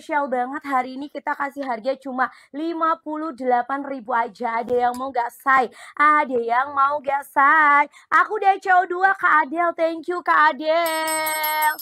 spesial banget hari ini kita kasih harga cuma 58.000 aja. Ada yang mau gak say? Ada yang mau gak say? Aku udah co dua Kak Adel. Thank you Kak Adel.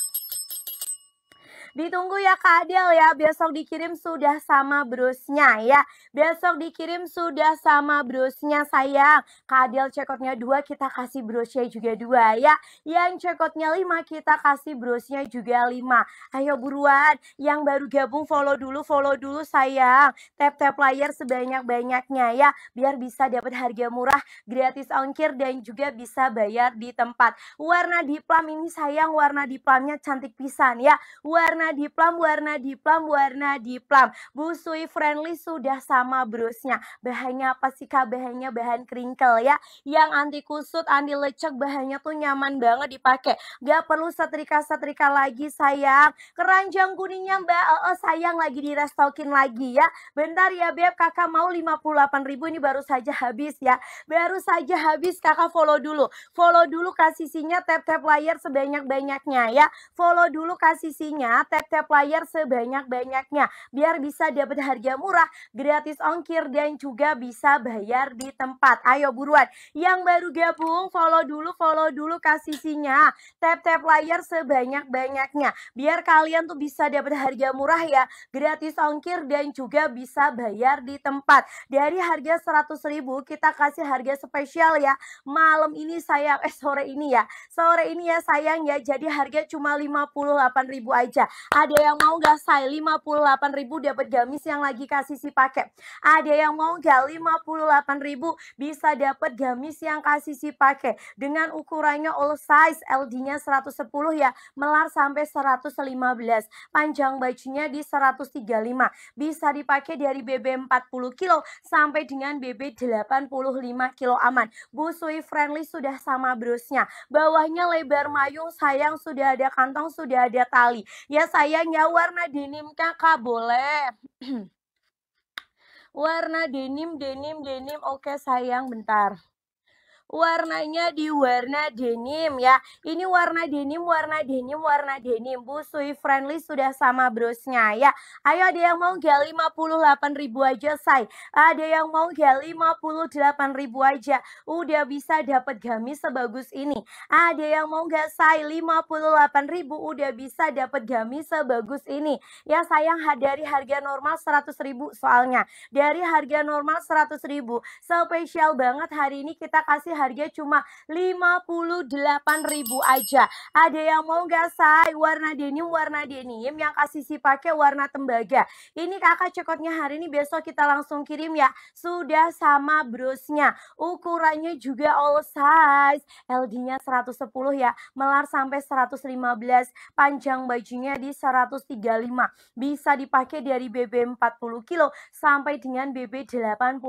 Ditunggu ya Kak Adel ya, besok dikirim sudah sama brusnya ya. Besok dikirim sudah sama brusnya sayang. Kak Adel cekotnya dua kita kasih brusnya juga dua ya. Yang cekotnya lima kita kasih brusnya juga lima. Ayo buruan, yang baru gabung follow dulu, follow dulu sayang. Tap-tap layar sebanyak-banyaknya ya, biar bisa dapat harga murah, gratis ongkir dan juga bisa bayar di tempat. Warna diplam ini sayang, warna diplamnya cantik pisan ya. Warna Diplam Warna, Diplam Warna, Diplam. Busui Friendly sudah sama brusnya. Bahannya apa sih kak? Bahannya bahan kringkel ya. Yang anti kusut, anti lecek, bahannya tuh nyaman banget dipakai. Gak perlu setrika-setrika lagi sayang. Keranjang kuningnya mbak, oh, oh sayang lagi di restokin lagi ya. Bentar ya Beb, kakak mau 58 ribu ini baru saja habis ya. Baru saja habis kakak follow dulu. Follow dulu kasih kasisinya tap-tap layar sebanyak-banyaknya ya. Follow dulu kasisinya tap tap-tap layar sebanyak-banyaknya biar bisa dapat harga murah, gratis ongkir dan juga bisa bayar di tempat. Ayo buruan. Yang baru gabung follow dulu, follow dulu kasih sinyal. Tap-tap layar sebanyak-banyaknya biar kalian tuh bisa dapat harga murah ya, gratis ongkir dan juga bisa bayar di tempat. Dari harga 100.000 kita kasih harga spesial ya. Malam ini saya eh sore ini ya. Sore ini ya sayang ya jadi harga cuma 58.000 aja. Ada yang mau gak say ribu dapat gamis yang lagi kasih si pakai. Ada yang mau nggak ribu bisa dapat gamis yang kasih si pakai dengan ukurannya all size LD-nya 110 ya, melar sampai 115. Panjang bajunya di 135. Bisa dipakai dari BB 40 kilo sampai dengan BB 85 kilo aman. Busui friendly sudah sama brusnya. Bawahnya lebar mayung sayang sudah ada kantong, sudah ada tali. Ya sayang ya warna denim kakak boleh. warna denim, denim, denim. Oke sayang bentar warnanya di warna denim ya. Ini warna denim, warna denim, warna denim. Busui friendly sudah sama brosnya ya. Ayo ada yang mau gak 58 ribu aja say. Ada yang mau gak 58 ribu aja. Udah bisa dapat gamis sebagus ini. Ada yang mau gak say 58 ribu udah bisa dapat gamis sebagus ini. Ya sayang dari harga normal 100 ribu soalnya. Dari harga normal 100 ribu. Spesial banget hari ini kita kasih harga cuma ribu aja. Ada yang mau nggak say warna denim warna denim yang kasih si pakai warna tembaga. Ini kakak cekotnya hari ini besok kita langsung kirim ya. Sudah sama brosnya. Ukurannya juga all size. LD-nya 110 ya. Melar sampai 115. Panjang bajunya di 135. Bisa dipakai dari BB 40 kilo sampai dengan BB 85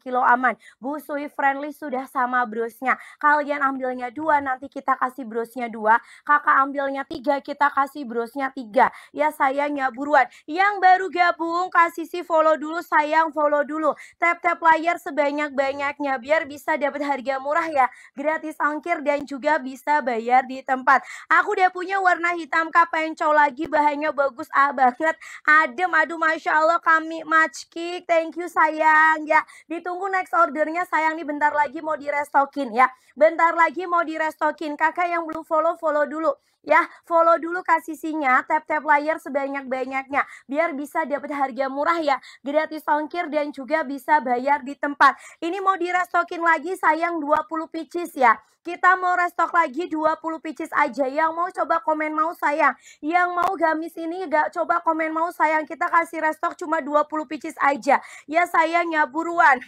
kilo aman. Busui Friendly sudah sama sama brosnya. Kalian ambilnya dua, nanti kita kasih brosnya dua. Kakak ambilnya tiga, kita kasih brosnya tiga. Ya sayangnya buruan. Yang baru gabung, kasih si follow dulu, sayang follow dulu. Tap-tap layar sebanyak-banyaknya biar bisa dapat harga murah ya. Gratis angkir dan juga bisa bayar di tempat. Aku udah punya warna hitam pencol lagi, bahannya bagus ah, banget. Adem, aduh Masya Allah kami match kick. Thank you sayang ya. Ditunggu next ordernya sayang nih bentar lagi mau di direstokin ya. Bentar lagi mau direstokin. Kakak yang belum follow, follow dulu. Ya, follow dulu kasih sinyal, tap-tap layar sebanyak-banyaknya. Biar bisa dapat harga murah ya. Gratis ongkir dan juga bisa bayar di tempat. Ini mau direstokin lagi sayang 20 pieces ya. Kita mau restock lagi 20 pieces aja. Yang mau coba komen mau sayang. Yang mau gamis ini gak coba komen mau sayang. Kita kasih restock cuma 20 pieces aja. Ya sayangnya buruan.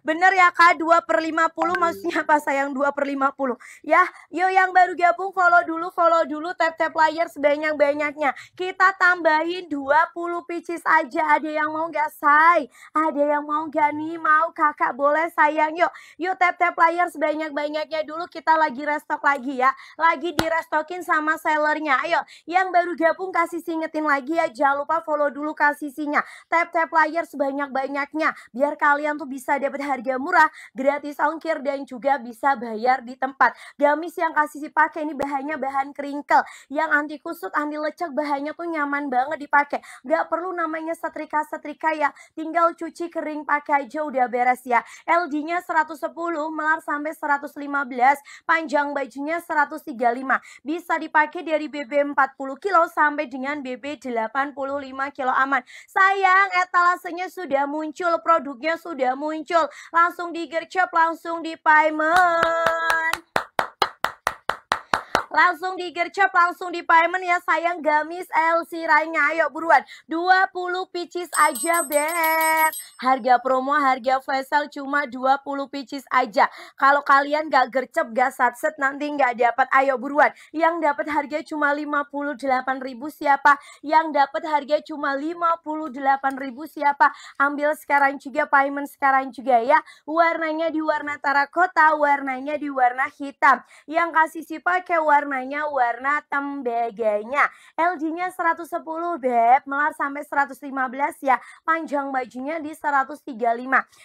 Bener ya kak 2 per 50 maksudnya apa sayang 2 per 50 Ya yo yang baru gabung follow dulu follow dulu tap-tap layar sebanyak-banyaknya Kita tambahin 20 pieces aja ada yang mau gak say Ada yang mau gak nih mau kakak boleh sayang yuk yo tap-tap layar sebanyak-banyaknya dulu kita lagi restock lagi ya Lagi di restockin sama sellernya Ayo yang baru gabung kasih singetin lagi ya Jangan lupa follow dulu kasih sinya Tap-tap layar sebanyak-banyaknya Biar kalian tuh bisa dapet harga murah, gratis ongkir dan juga bisa bayar di tempat. Gamis yang kasih pakai ini bahannya bahan keringkel, yang anti kusut, anti lecek, bahannya tuh nyaman banget dipakai. Gak perlu namanya setrika-setrika ya, tinggal cuci kering pakai aja udah beres ya. LD-nya 110, melar sampai 115, panjang bajunya 135. Bisa dipakai dari BB 40 kilo sampai dengan BB 85 kilo aman. Sayang, etalasenya sudah muncul, produknya sudah muncul langsung digercep, langsung di payment langsung digercep, langsung di payment ya sayang gamis LC raya Ayo buruan, 20 pieces aja beb. Harga promo, harga flash sale cuma 20 pieces aja. Kalau kalian gak gercep, gak satset nanti gak dapat. Ayo buruan, yang dapat harga cuma 58.000 siapa? Yang dapat harga cuma 58.000 siapa? Ambil sekarang juga payment sekarang juga ya. Warnanya di warna tarakota, warnanya di warna hitam. Yang kasih si pakai warna warnanya warna tembaganya. LG-nya 110 beb, melar sampai 115 ya. Panjang bajunya di 135.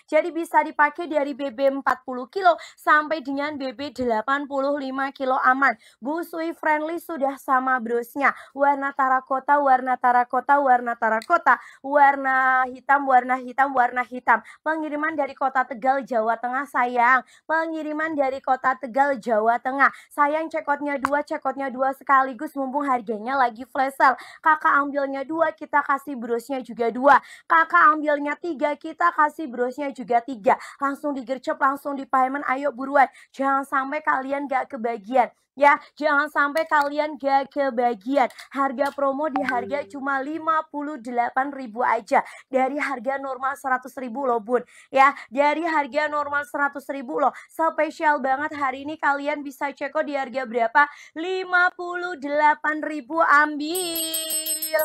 Jadi bisa dipakai dari BB 40 kilo sampai dengan BB 85 kilo aman. Busui friendly sudah sama brosnya. Warna tarakota, warna tarakota, warna tarakota, warna hitam, warna hitam, warna hitam. Pengiriman dari Kota Tegal, Jawa Tengah sayang. Pengiriman dari Kota Tegal, Jawa Tengah. Sayang cekotnya dua, cekotnya dua sekaligus mumpung harganya lagi flash sale. Kakak ambilnya dua, kita kasih brosnya juga dua. Kakak ambilnya tiga, kita kasih brosnya juga tiga. Langsung digercep, langsung di payment, ayo buruan. Jangan sampai kalian gak kebagian. Ya, jangan sampai kalian gak kebagian. Harga promo di iya, harga iya, iya. cuma 58.000 aja dari harga normal 100.000 loh, Bun. Ya, dari harga normal 100.000 loh. Spesial banget hari ini kalian bisa ceko di harga berapa? 58.000 ambil.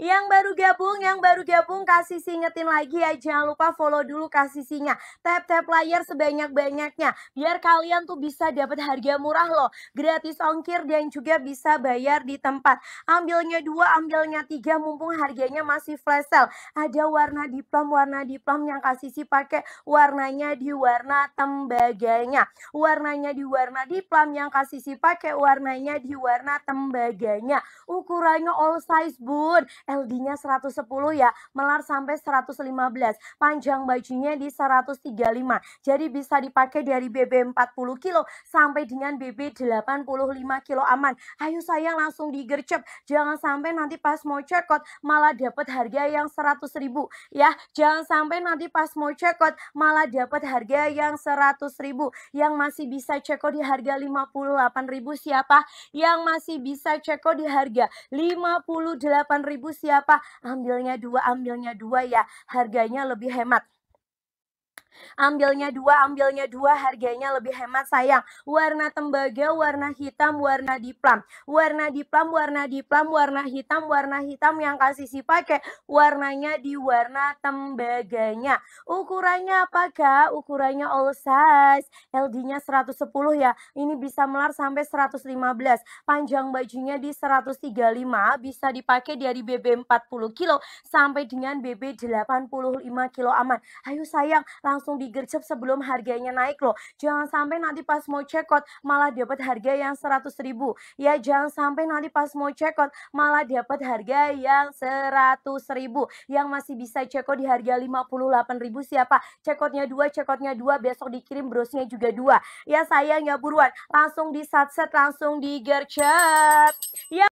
Yang baru gabung, yang baru gabung kasih singetin lagi ya. Jangan lupa follow dulu kasih sinya. Tap-tap layar sebanyak-banyaknya. Biar kalian tuh bisa dapat harga murah loh. Gratis ongkir dan juga bisa bayar di tempat. Ambilnya dua, ambilnya tiga mumpung harganya masih flash sale. Ada warna diplom, warna diplom yang kasih si pakai warnanya di warna tembaganya. Warnanya di warna diplom yang kasih si pakai warnanya di warna tembaganya. Ukurannya all size bun. LD-nya 110 ya, melar sampai 115. Panjang bajunya di 135. Jadi bisa dipakai dari BB 40 kilo sampai dengan BB 85 kilo aman. Ayo sayang langsung digercep. Jangan sampai nanti pas mau checkout malah dapat harga yang 100 ribu ya. Jangan sampai nanti pas mau checkout malah dapat harga yang 100 ribu. Yang masih bisa checkout di harga 58 ribu siapa? Yang masih bisa checkout di harga 58 ribu siapa ambilnya dua ambilnya dua ya harganya lebih hemat Ambilnya dua, ambilnya dua, harganya lebih hemat sayang. Warna tembaga, warna hitam, warna diplam. Warna diplam, warna diplam, warna hitam, warna hitam yang kasih si pakai. Warnanya di warna tembaganya. Ukurannya apa kak Ukurannya all size. LD-nya 110 ya. Ini bisa melar sampai 115. Panjang bajunya di 135. Bisa dipakai dari BB 40 kilo sampai dengan BB 85 kilo aman. Ayo sayang, langsung langsung digercep sebelum harganya naik loh. Jangan sampai nanti pas mau check malah dapat harga yang 100 ribu. Ya jangan sampai nanti pas mau check malah dapat harga yang 100 ribu. Yang masih bisa check di harga 58.000 siapa? Check outnya 2, check 2, besok dikirim brosnya juga dua. Ya sayang ya buruan, langsung di satset, langsung digercep. Ya.